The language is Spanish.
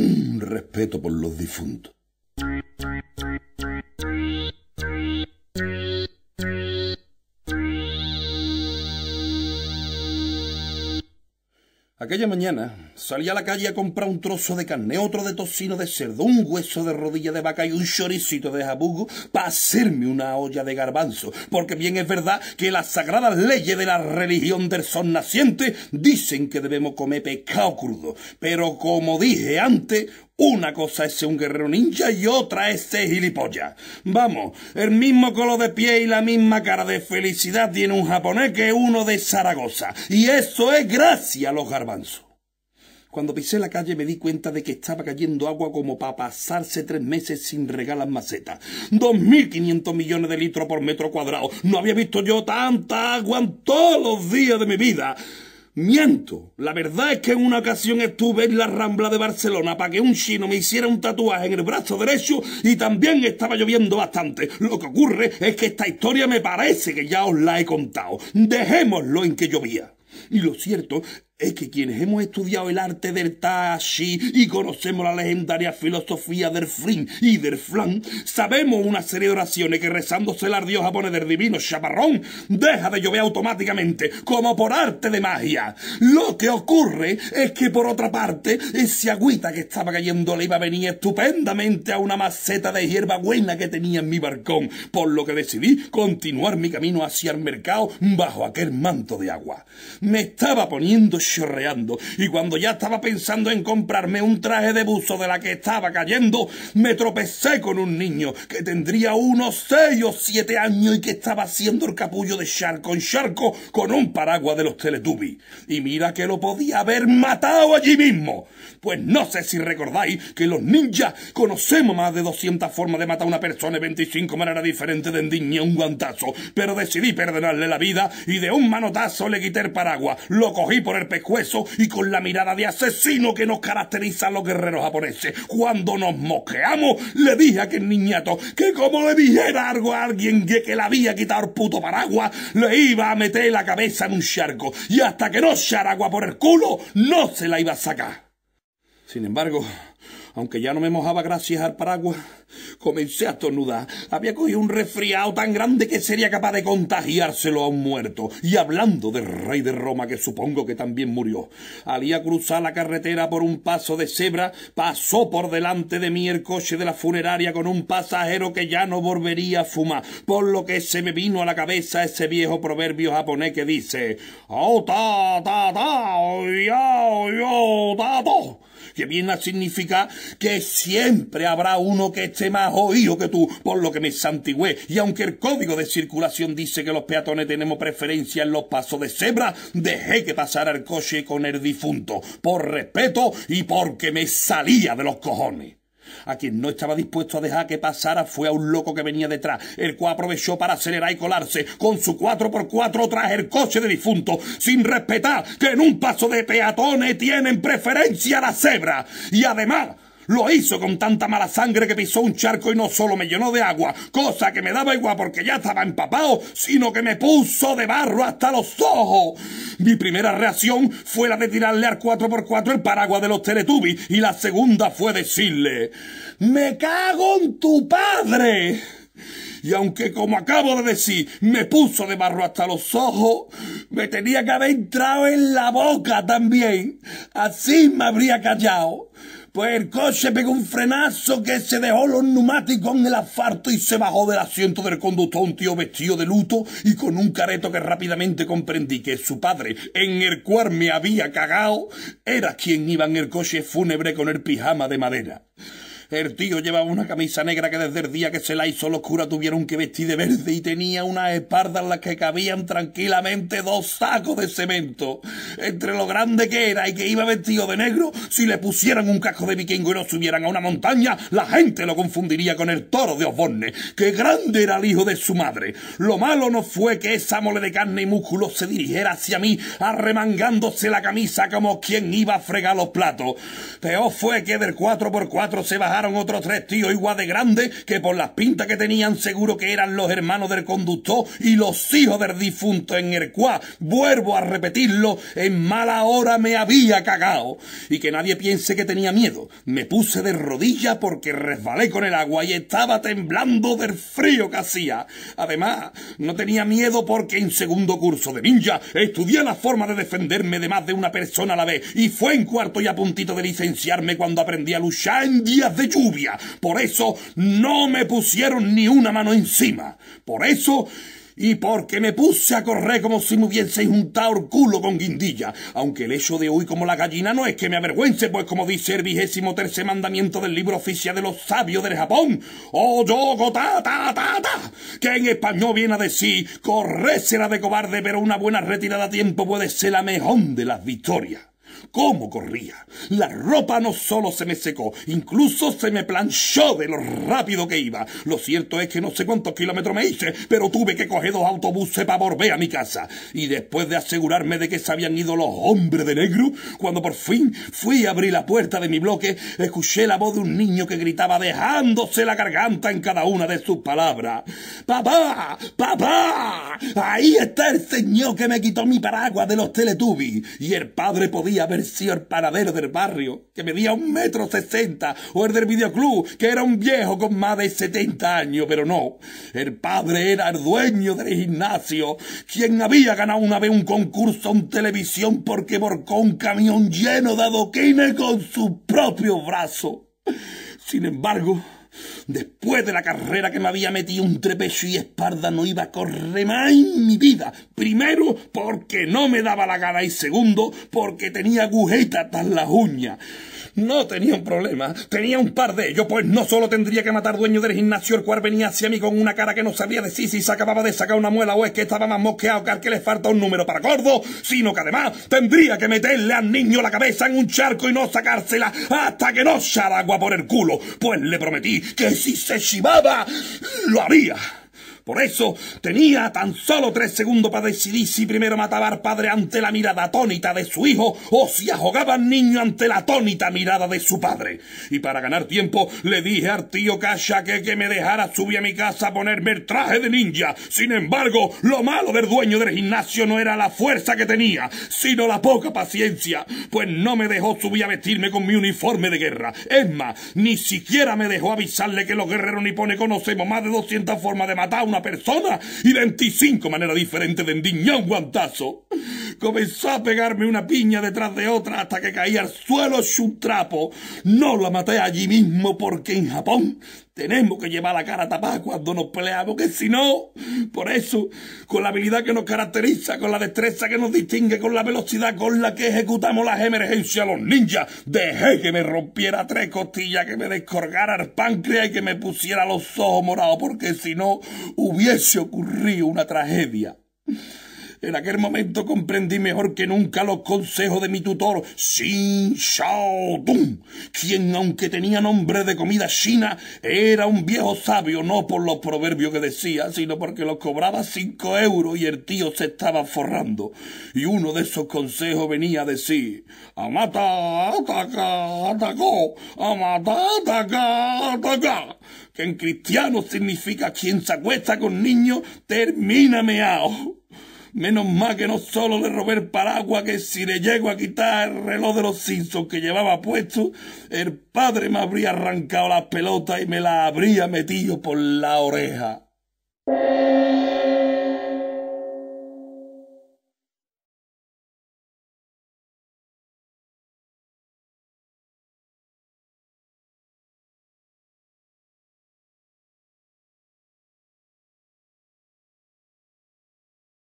un respeto por los difuntos. Aquella mañana salí a la calle a comprar un trozo de carne, otro de tocino de cerdo, un hueso de rodilla de vaca y un choricito de jabugo para hacerme una olla de garbanzo, porque bien es verdad que las sagradas leyes de la religión del sol naciente dicen que debemos comer pescado crudo, pero como dije antes, una cosa es un guerrero ninja y otra es ser gilipollas. Vamos, el mismo color de pie y la misma cara de felicidad tiene un japonés que uno de Zaragoza. Y eso es gracia, a los garbanzos. Cuando pisé la calle me di cuenta de que estaba cayendo agua como para pasarse tres meses sin regalas maceta. Dos mil quinientos millones de litros por metro cuadrado. No había visto yo tanta agua en todos los días de mi vida. Miento. La verdad es que en una ocasión estuve en la Rambla de Barcelona para que un chino me hiciera un tatuaje en el brazo derecho y también estaba lloviendo bastante. Lo que ocurre es que esta historia me parece que ya os la he contado. Dejémoslo en que llovía. Y lo cierto es que quienes hemos estudiado el arte del Tashi y conocemos la legendaria filosofía del Frin y del Flan, sabemos una serie de oraciones que rezándose celar dios poner del divino chaparrón deja de llover automáticamente, como por arte de magia. Lo que ocurre es que por otra parte, ese agüita que estaba cayendo le iba a venir estupendamente a una maceta de hierba buena que tenía en mi barcón... por lo que decidí continuar mi camino hacia el mercado bajo aquel manto de agua. Me estaba poniendo chorreando. Y cuando ya estaba pensando en comprarme un traje de buzo de la que estaba cayendo, me tropecé con un niño que tendría unos seis o siete años y que estaba haciendo el capullo de charco en charco con un paraguas de los Teletubbies. Y mira que lo podía haber matado allí mismo. Pues no sé si recordáis que los ninjas conocemos más de 200 formas de matar a una persona y 25 maneras diferentes de endiñar un guantazo. Pero decidí perdonarle la vida y de un manotazo le quité el paraguas. Lo cogí por el y con la mirada de asesino que nos caracteriza los guerreros japoneses. Cuando nos mosqueamos, le dije a aquel niñato que como le dijera algo a alguien que le había quitado puto paraguas, le iba a meter la cabeza en un charco y hasta que no echara agua por el culo, no se la iba a sacar. Sin embargo, aunque ya no me mojaba gracias al paraguas, Comencé a estornudar. Había cogido un resfriado tan grande que sería capaz de contagiárselo a un muerto. Y hablando del rey de Roma, que supongo que también murió, a cruzar la carretera por un paso de cebra, pasó por delante de mí el coche de la funeraria con un pasajero que ya no volvería a fumar, por lo que se me vino a la cabeza ese viejo proverbio japonés que dice: ¡Oh, ta, ta, ta, oh, oh, ta, que viene a significar que siempre habrá uno que esté más oído que tú, por lo que me santigüé. Y aunque el código de circulación dice que los peatones tenemos preferencia en los pasos de cebra, dejé que pasara el coche con el difunto, por respeto y porque me salía de los cojones. A quien no estaba dispuesto a dejar que pasara fue a un loco que venía detrás, el cual aprovechó para acelerar y colarse con su 4x4 tras el coche de difunto, sin respetar que en un paso de peatones tienen preferencia la cebra. Y además lo hizo con tanta mala sangre que pisó un charco y no solo me llenó de agua, cosa que me daba igual porque ya estaba empapado, sino que me puso de barro hasta los ojos. Mi primera reacción fue la de tirarle al 4x4 el paraguas de los Teletubbies y la segunda fue decirle, ¡Me cago en tu padre! Y aunque, como acabo de decir, me puso de barro hasta los ojos, me tenía que haber entrado en la boca también. Así me habría callado. Pues el coche pegó un frenazo que se dejó los neumáticos en el asfalto y se bajó del asiento del conductor un tío vestido de luto y con un careto que rápidamente comprendí que su padre, en el cual me había cagado, era quien iba en el coche fúnebre con el pijama de madera. El tío llevaba una camisa negra que desde el día que se la hizo los tuvieron que vestir de verde y tenía una espaldas en las que cabían tranquilamente dos sacos de cemento. Entre lo grande que era y que iba vestido de negro, si le pusieran un casco de vikingo y lo subieran a una montaña, la gente lo confundiría con el toro de Osborne. ¡Qué grande era el hijo de su madre! Lo malo no fue que esa mole de carne y músculo se dirigiera hacia mí arremangándose la camisa como quien iba a fregar los platos. Peor fue que del 4x4 se bajara otros tres tíos igual de grandes que por las pintas que tenían seguro que eran los hermanos del conductor y los hijos del difunto en el cual, vuelvo a repetirlo, en mala hora me había cagado. Y que nadie piense que tenía miedo. Me puse de rodilla porque resbalé con el agua y estaba temblando del frío que hacía. Además, no tenía miedo porque en segundo curso de ninja estudié la forma de defenderme de más de una persona a la vez y fue en cuarto y a puntito de licenciarme cuando aprendí a luchar en días de lluvia. Por eso no me pusieron ni una mano encima. Por eso y porque me puse a correr como si me hubiese juntado el culo con guindilla. Aunque el hecho de hoy como la gallina no es que me avergüence, pues como dice el vigésimo tercer mandamiento del libro oficial de los sabios del Japón, Oh yo ta ta ta ta, que en español viene a decir, correr será de cobarde, pero una buena retirada a tiempo puede ser la mejor de las victorias. ¿Cómo corría? La ropa no solo se me secó, incluso se me planchó de lo rápido que iba. Lo cierto es que no sé cuántos kilómetros me hice, pero tuve que coger dos autobuses para volver a mi casa. Y después de asegurarme de que se habían ido los hombres de negro, cuando por fin fui a abrir la puerta de mi bloque, escuché la voz de un niño que gritaba dejándose la garganta en cada una de sus palabras. ¡Papá! ¡Papá! Ahí está el señor que me quitó mi paraguas de los Teletubbies. Y el padre podía haber sido el paradero del barrio, que medía un metro sesenta, o el del videoclub, que era un viejo con más de setenta años, pero no. El padre era el dueño del gimnasio, quien había ganado una vez un concurso en televisión porque borcó un camión lleno de adoquines con su propio brazo. Sin embargo, Después de la carrera que me había metido un trepecho y esparda no iba a correr más en mi vida. Primero, porque no me daba la gana y segundo, porque tenía agujetas tras las uñas no tenía un problema, tenía un par de ellos, pues no solo tendría que matar dueño del gimnasio, el cual venía hacia mí con una cara que no sabía decir si se acababa de sacar una muela o es que estaba más mosqueado que al que le falta un número para gordo, sino que además tendría que meterle al niño la cabeza en un charco y no sacársela hasta que no echara agua por el culo, pues le prometí que si se chivaba, lo haría. Por eso tenía tan solo tres segundos para decidir si primero mataba al padre ante la mirada atónita de su hijo o si ahogaba al niño ante la atónita mirada de su padre. Y para ganar tiempo le dije al tío Kasha que, me dejara subir a mi casa a ponerme el traje de ninja. Sin embargo, lo malo del dueño del gimnasio no era la fuerza que tenía, sino la poca paciencia, pues no me dejó subir a vestirme con mi uniforme de guerra. Es más, ni siquiera me dejó avisarle que los guerreros nipones conocemos más de 200 formas de matar una persona y 25 maneras diferentes de endiñar un guantazo comenzó a pegarme una piña detrás de otra hasta que caí al suelo su trapo. No la maté allí mismo porque en Japón tenemos que llevar la cara tapada cuando nos peleamos, que si no, por eso, con la habilidad que nos caracteriza, con la destreza que nos distingue, con la velocidad con la que ejecutamos las emergencias, los ninjas, dejé que me rompiera tres costillas, que me descorgara el páncreas y que me pusiera los ojos morados, porque si no, hubiese ocurrido una tragedia. En aquel momento comprendí mejor que nunca los consejos de mi tutor, Xin Shao Tung, quien, aunque tenía nombre de comida china, era un viejo sabio, no por los proverbios que decía, sino porque los cobraba cinco euros y el tío se estaba forrando. Y uno de esos consejos venía a decir, Amata, ataca, atacó, amata, ataca, ataca, que en cristiano significa quien se acuesta con niños termina meao. Menos mal que no solo le robé el paraguas, que si le llego a quitar el reloj de los Simpsons que llevaba puesto, el padre me habría arrancado la pelota y me la habría metido por la oreja.